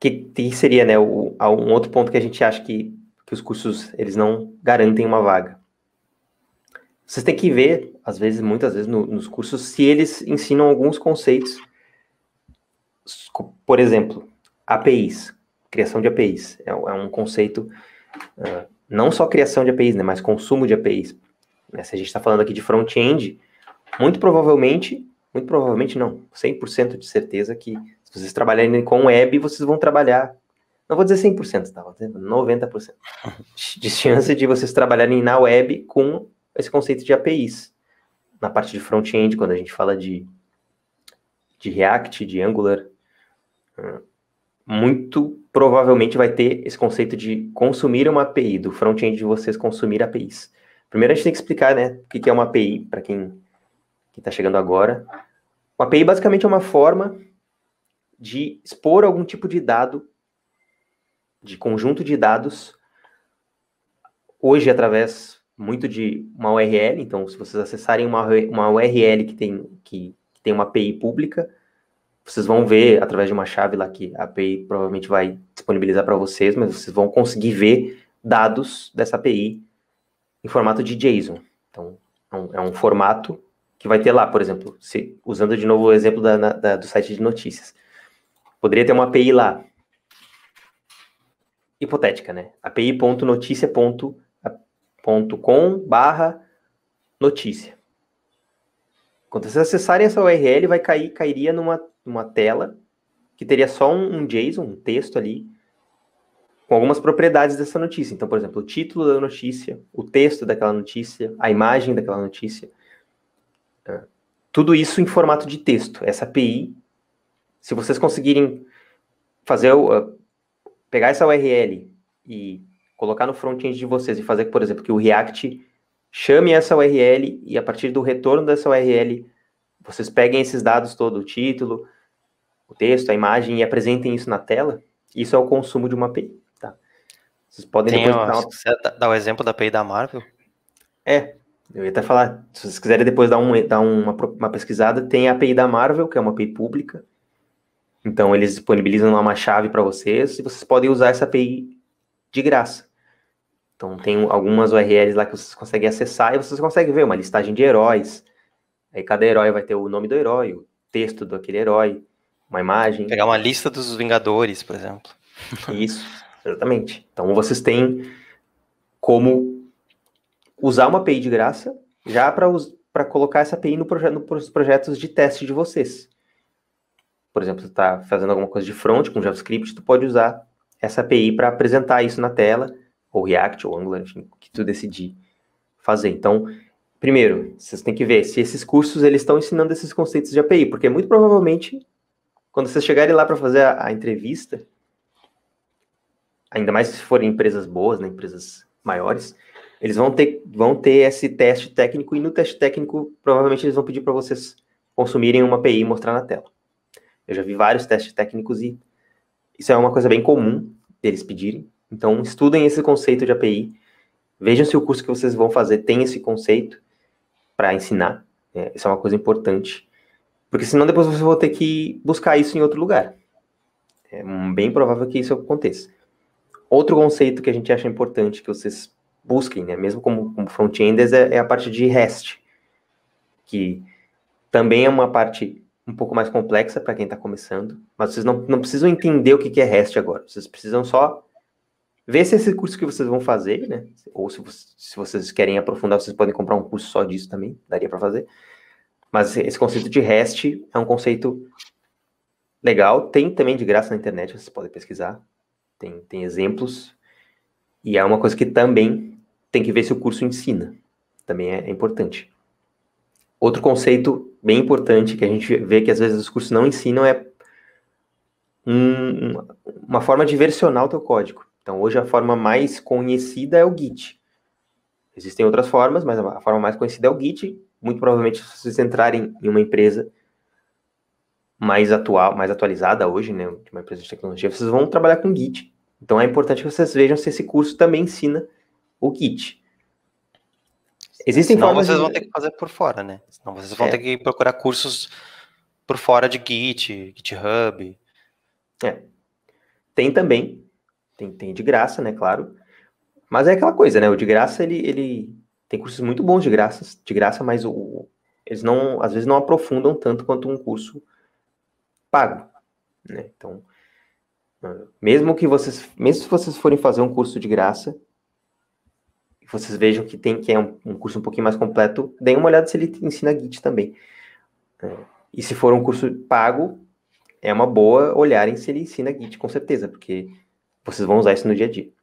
Que, que seria, né, o, um outro ponto que a gente acha que, que os cursos, eles não garantem uma vaga. Vocês têm que ver, às vezes, muitas vezes, no, nos cursos, se eles ensinam alguns conceitos. Por exemplo, APIs, criação de APIs. É, é um conceito, uh, não só criação de APIs, né, mas consumo de APIs. Né, se a gente está falando aqui de front-end, muito provavelmente muito provavelmente não, 100% de certeza que se vocês trabalharem com web, vocês vão trabalhar, não vou dizer 100%, tá? vou dizer 90% de chance de vocês trabalharem na web com esse conceito de APIs. Na parte de front-end, quando a gente fala de, de React, de Angular, hum, muito provavelmente vai ter esse conceito de consumir uma API, do front-end de vocês consumir APIs. Primeiro a gente tem que explicar, né, o que é uma API, para quem está chegando agora. O API basicamente é uma forma de expor algum tipo de dado, de conjunto de dados, hoje através muito de uma URL. Então, se vocês acessarem uma, uma URL que tem, que, que tem uma API pública, vocês vão ver através de uma chave lá que a API provavelmente vai disponibilizar para vocês, mas vocês vão conseguir ver dados dessa API em formato de JSON. Então, é um, é um formato que vai ter lá, por exemplo, se, usando de novo o exemplo da, da, do site de notícias. Poderia ter uma API lá. Hipotética, né? api.noticia.com barra notícia. Quando vocês acessarem essa URL, vai cair, cairia numa, numa tela que teria só um, um JSON, um texto ali, com algumas propriedades dessa notícia. Então, por exemplo, o título da notícia, o texto daquela notícia, a imagem daquela notícia. Tudo isso em formato de texto. Essa API, se vocês conseguirem fazer uh, pegar essa URL e colocar no front-end de vocês e fazer, por exemplo, que o React chame essa URL e a partir do retorno dessa URL vocês peguem esses dados todo, o título, o texto, a imagem e apresentem isso na tela, isso é o consumo de uma API, tá? Vocês podem Sim, depois dar, uma... dar o exemplo da API da Marvel? É, eu ia até falar, se vocês quiserem depois dar, um, dar uma, uma pesquisada, tem a API da Marvel, que é uma API pública. Então, eles disponibilizam lá uma chave para vocês e vocês podem usar essa API de graça. Então, tem algumas URLs lá que vocês conseguem acessar e vocês conseguem ver uma listagem de heróis. Aí, cada herói vai ter o nome do herói, o texto do aquele herói, uma imagem. Pegar uma lista dos Vingadores, por exemplo. Isso, exatamente. Então, vocês têm como usar uma API de graça já para colocar essa API no proje nos projetos de teste de vocês. Por exemplo, você está fazendo alguma coisa de front com JavaScript, você pode usar essa API para apresentar isso na tela, ou React, ou Angular, enfim, o que tu decidir fazer. Então, primeiro, vocês têm que ver se esses cursos eles estão ensinando esses conceitos de API, porque muito provavelmente, quando vocês chegarem lá para fazer a, a, entrevista, ainda mais se forem empresas boas, né, empresas maiores, eles vão ter, vão ter esse teste técnico e no teste técnico, provavelmente eles vão pedir para vocês consumirem uma API e mostrar na tela. Eu já vi vários testes técnicos e isso é uma coisa bem comum deles pedirem. Então, estudem esse conceito de API. Vejam se o curso que vocês vão fazer tem esse conceito para ensinar. É, isso é uma coisa importante. Porque senão depois vocês vão ter que buscar isso em outro lugar. É bem provável que isso aconteça. Outro conceito que a gente acha importante que vocês busquem, né? Mesmo como, como front-enders, é, é, a parte de REST, que também é uma parte um pouco mais complexa para quem está começando, mas vocês não, não precisam entender o que, que é REST agora, vocês precisam só ver se esse curso que vocês vão fazer, né? Ou se, se vocês querem aprofundar, vocês podem comprar um curso só disso também, daria para fazer. Mas esse conceito de REST é um conceito legal, tem também de graça na internet, vocês podem pesquisar, tem, tem exemplos, e é uma coisa que também tem que ver se o curso ensina. Também é, é, importante. Outro conceito bem importante que a gente vê que às vezes os cursos não ensinam é um, uma forma o teu código. Então, hoje a forma mais conhecida é o Git. Existem outras formas, mas a forma mais conhecida é o Git. Muito provavelmente, se vocês entrarem em uma empresa mais atual, mais atualizada hoje, né, uma empresa de tecnologia, vocês vão trabalhar com Git. Então é importante que vocês vejam se esse curso também ensina o kit. Existem Senão formas vocês de... vão ter que fazer por fora, né? Senão vocês vão é. ter que procurar cursos por fora de Git, GitHub. É. Tem também. Tem, tem de graça, né? Claro. Mas é aquela coisa, né? O de graça, ele, ele tem cursos muito bons de graça, de graça mas o, eles não, às vezes não aprofundam tanto quanto um curso pago, né? Então, mesmo que vocês, mesmo se vocês forem fazer um curso de graça, vocês vejam que tem que é um, um, curso um pouquinho mais completo, deem uma olhada se ele ensina Git também. É, e se for um curso pago, é uma boa olharem se ele ensina Git com certeza, porque vocês vão usar isso no dia a dia.